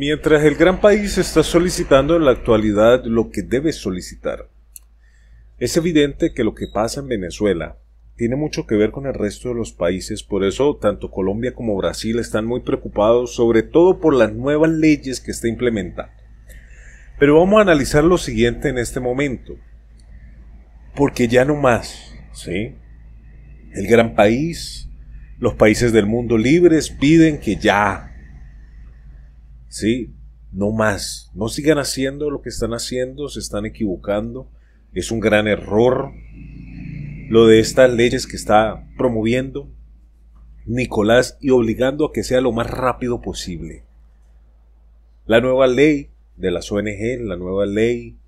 Mientras el gran país está solicitando en la actualidad lo que debe solicitar, es evidente que lo que pasa en Venezuela tiene mucho que ver con el resto de los países, por eso tanto Colombia como Brasil están muy preocupados, sobre todo por las nuevas leyes que está implementando. Pero vamos a analizar lo siguiente en este momento, porque ya no más, ¿sí? El gran país, los países del mundo libres piden que ya ¿sí? No más, no sigan haciendo lo que están haciendo, se están equivocando, es un gran error lo de estas leyes que está promoviendo Nicolás y obligando a que sea lo más rápido posible. La nueva ley de las ONG, la nueva ley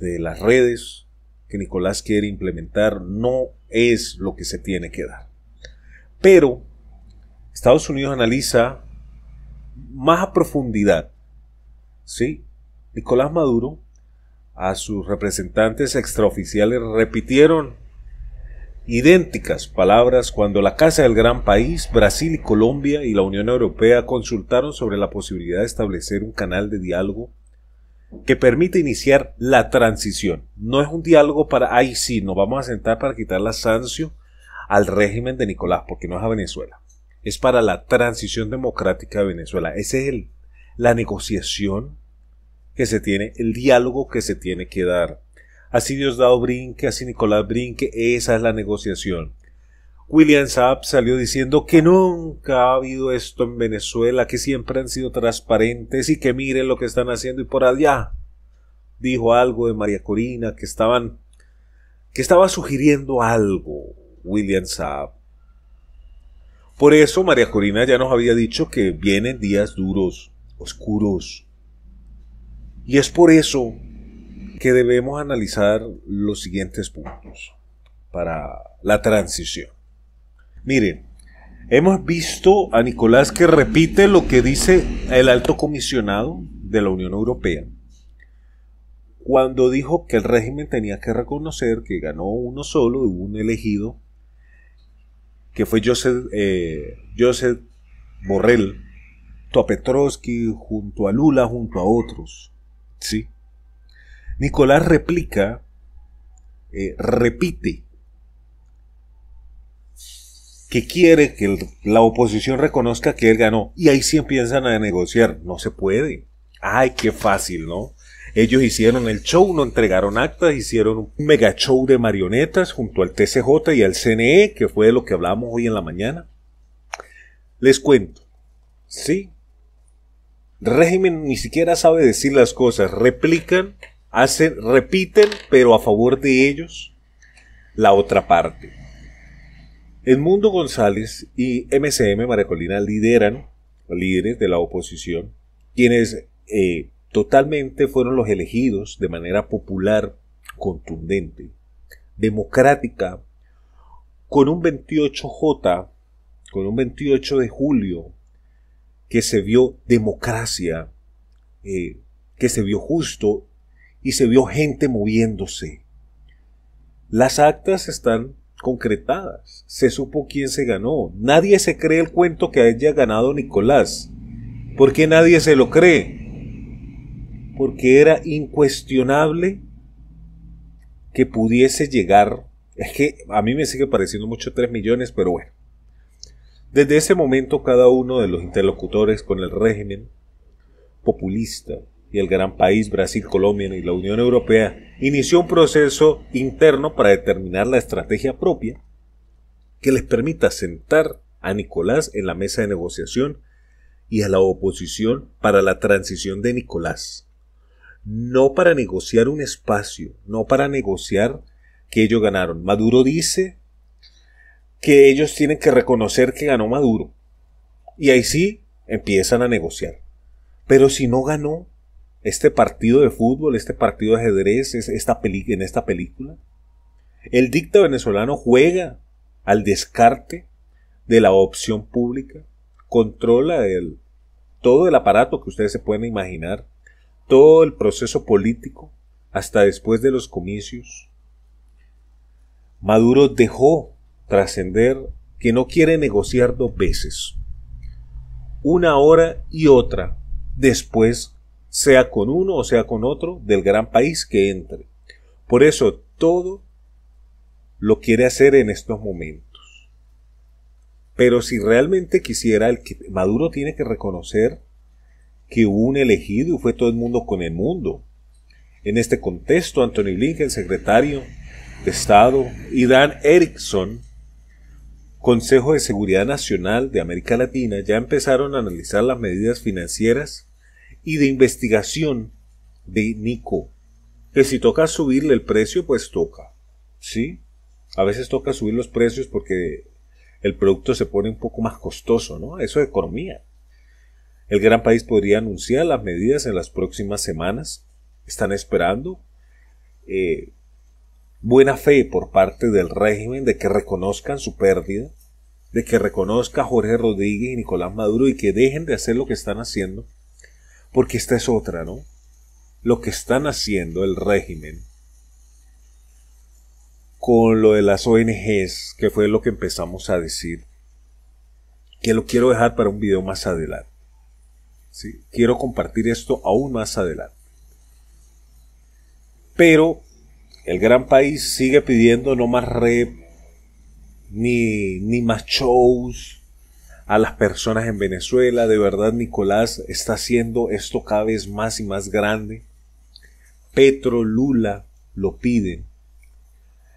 de las redes que Nicolás quiere implementar no es lo que se tiene que dar. Pero Estados Unidos analiza más a profundidad. ¿Sí? Nicolás Maduro a sus representantes extraoficiales repitieron idénticas palabras cuando la Casa del Gran País, Brasil y Colombia y la Unión Europea consultaron sobre la posibilidad de establecer un canal de diálogo que permita iniciar la transición. No es un diálogo para, ahí sí, nos vamos a sentar para quitar la sanción al régimen de Nicolás, porque no es a Venezuela es para la transición democrática de Venezuela. Esa es el, la negociación que se tiene, el diálogo que se tiene que dar. Así Diosdado Brinque, así Nicolás Brinque, esa es la negociación. William Saab salió diciendo que nunca ha habido esto en Venezuela, que siempre han sido transparentes y que miren lo que están haciendo y por allá. Dijo algo de María Corina, que estaban que estaba sugiriendo algo William Saab. Por eso María Corina ya nos había dicho que vienen días duros, oscuros. Y es por eso que debemos analizar los siguientes puntos para la transición. Miren, hemos visto a Nicolás que repite lo que dice el alto comisionado de la Unión Europea cuando dijo que el régimen tenía que reconocer que ganó uno solo, hubo un elegido que fue Joseph, eh, Borrell, junto a Petrovsky, junto a Lula, junto a otros. ¿sí? Nicolás replica, eh, repite, que quiere que la oposición reconozca que él ganó. Y ahí sí empiezan a negociar. No se puede. Ay, qué fácil, ¿no? Ellos hicieron el show, no entregaron actas, hicieron un mega show de marionetas junto al TCJ y al CNE, que fue de lo que hablamos hoy en la mañana. Les cuento, sí, régimen ni siquiera sabe decir las cosas, replican, hacen, repiten, pero a favor de ellos, la otra parte. Edmundo González y MCM Maracolina lideran, líderes de la oposición, quienes eh, totalmente fueron los elegidos de manera popular, contundente, democrática, con un 28J, con un 28 de julio, que se vio democracia, eh, que se vio justo y se vio gente moviéndose. Las actas están concretadas, se supo quién se ganó, nadie se cree el cuento que haya ganado Nicolás, porque nadie se lo cree porque era incuestionable que pudiese llegar. Es que a mí me sigue pareciendo mucho 3 millones, pero bueno. Desde ese momento cada uno de los interlocutores con el régimen populista y el gran país Brasil, Colombia y la Unión Europea inició un proceso interno para determinar la estrategia propia que les permita sentar a Nicolás en la mesa de negociación y a la oposición para la transición de Nicolás no para negociar un espacio, no para negociar que ellos ganaron. Maduro dice que ellos tienen que reconocer que ganó Maduro. Y ahí sí empiezan a negociar. Pero si no ganó este partido de fútbol, este partido de ajedrez, esta en esta película, el dicta venezolano juega al descarte de la opción pública, controla todo el aparato que ustedes se pueden imaginar todo el proceso político hasta después de los comicios, Maduro dejó trascender que no quiere negociar dos veces, una hora y otra, después, sea con uno o sea con otro del gran país que entre. Por eso todo lo quiere hacer en estos momentos. Pero si realmente quisiera, el que Maduro tiene que reconocer que hubo un elegido y fue todo el mundo con el mundo. En este contexto, Anthony Blinken, secretario de Estado, y Dan Erickson, Consejo de Seguridad Nacional de América Latina, ya empezaron a analizar las medidas financieras y de investigación de Nico. Que si toca subirle el precio, pues toca. ¿Sí? A veces toca subir los precios porque el producto se pone un poco más costoso, ¿no? Eso es economía. El gran país podría anunciar las medidas en las próximas semanas. Están esperando eh, buena fe por parte del régimen de que reconozcan su pérdida, de que reconozca Jorge Rodríguez y Nicolás Maduro y que dejen de hacer lo que están haciendo, porque esta es otra, ¿no? Lo que están haciendo el régimen con lo de las ONGs, que fue lo que empezamos a decir, que lo quiero dejar para un video más adelante. Quiero compartir esto aún más adelante. Pero el gran país sigue pidiendo no más rep, ni, ni más shows a las personas en Venezuela. De verdad, Nicolás está haciendo esto cada vez más y más grande. Petro, Lula lo piden.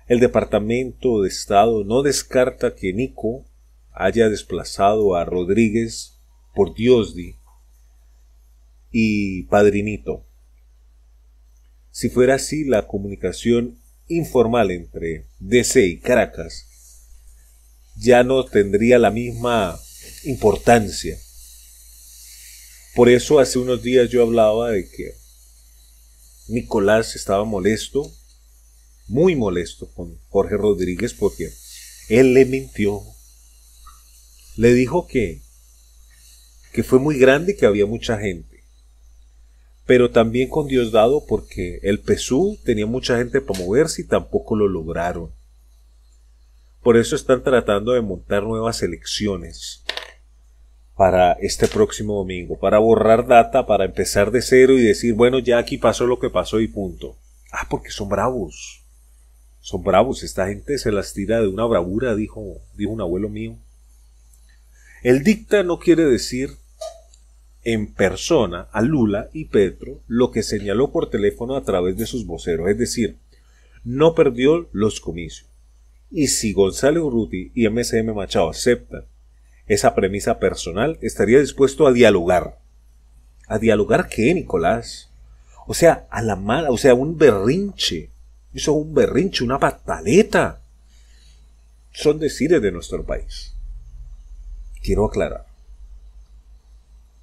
El Departamento de Estado no descarta que Nico haya desplazado a Rodríguez por Diosdi y padrinito. Si fuera así, la comunicación informal entre DC y Caracas ya no tendría la misma importancia. Por eso hace unos días yo hablaba de que Nicolás estaba molesto, muy molesto con Jorge Rodríguez porque él le mintió. Le dijo que, que fue muy grande y que había mucha gente pero también con Dios dado porque el PSU tenía mucha gente para moverse y tampoco lo lograron. Por eso están tratando de montar nuevas elecciones para este próximo domingo, para borrar data, para empezar de cero y decir, bueno, ya aquí pasó lo que pasó y punto. Ah, porque son bravos. Son bravos, esta gente se las tira de una bravura, dijo, dijo un abuelo mío. El dicta no quiere decir en persona a Lula y Petro lo que señaló por teléfono a través de sus voceros, es decir, no perdió los comicios. Y si Gonzalo Ruti y MSM Machado aceptan esa premisa personal, estaría dispuesto a dialogar. ¿A dialogar qué, Nicolás? O sea, a la mala, o sea, un berrinche. Eso es un berrinche, una pataleta. Son decires de nuestro país. Quiero aclarar.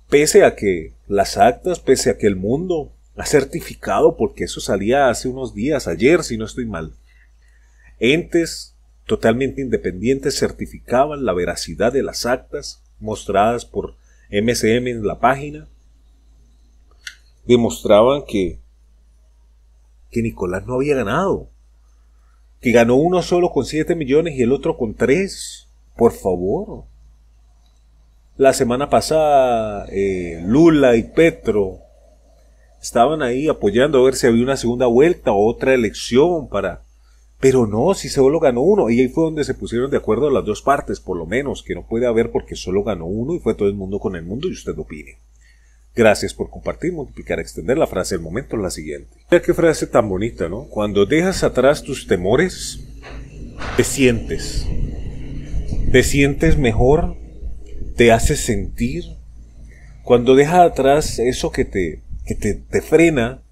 Pese a que las actas, pese a que el mundo ha certificado, porque eso salía hace unos días, ayer si no estoy mal, entes totalmente independientes certificaban la veracidad de las actas mostradas por MCM en la página, demostraban que, que Nicolás no había ganado, que ganó uno solo con 7 millones y el otro con 3. Por favor, la semana pasada, eh, Lula y Petro estaban ahí apoyando a ver si había una segunda vuelta o otra elección para... Pero no, si solo ganó uno. Y ahí fue donde se pusieron de acuerdo las dos partes, por lo menos, que no puede haber porque solo ganó uno y fue todo el mundo con el mundo y usted opine. Gracias por compartir, multiplicar, extender la frase el momento, la siguiente. Mira qué frase tan bonita, ¿no? Cuando dejas atrás tus temores, te sientes. Te sientes mejor te hace sentir, cuando dejas atrás eso que te, te, frena,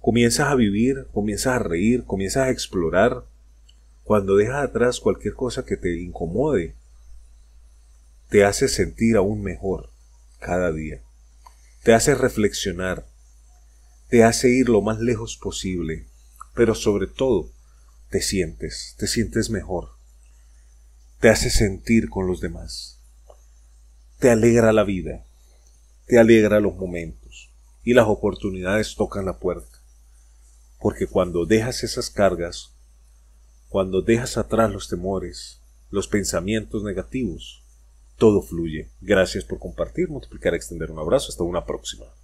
comienzas a vivir, comienzas a reír, comienzas a explorar, cuando dejas atrás cualquier cosa que te incomode, te hace sentir aún mejor cada día, te hace reflexionar, te hace ir lo más lejos posible, pero sobre todo te sientes, te sientes mejor, te hace sentir con los demás te alegra la vida, te alegra los momentos y las oportunidades tocan la puerta. Porque cuando dejas esas cargas, cuando dejas atrás los temores, los pensamientos negativos, todo fluye. Gracias por compartir, multiplicar, extender un abrazo. Hasta una próxima.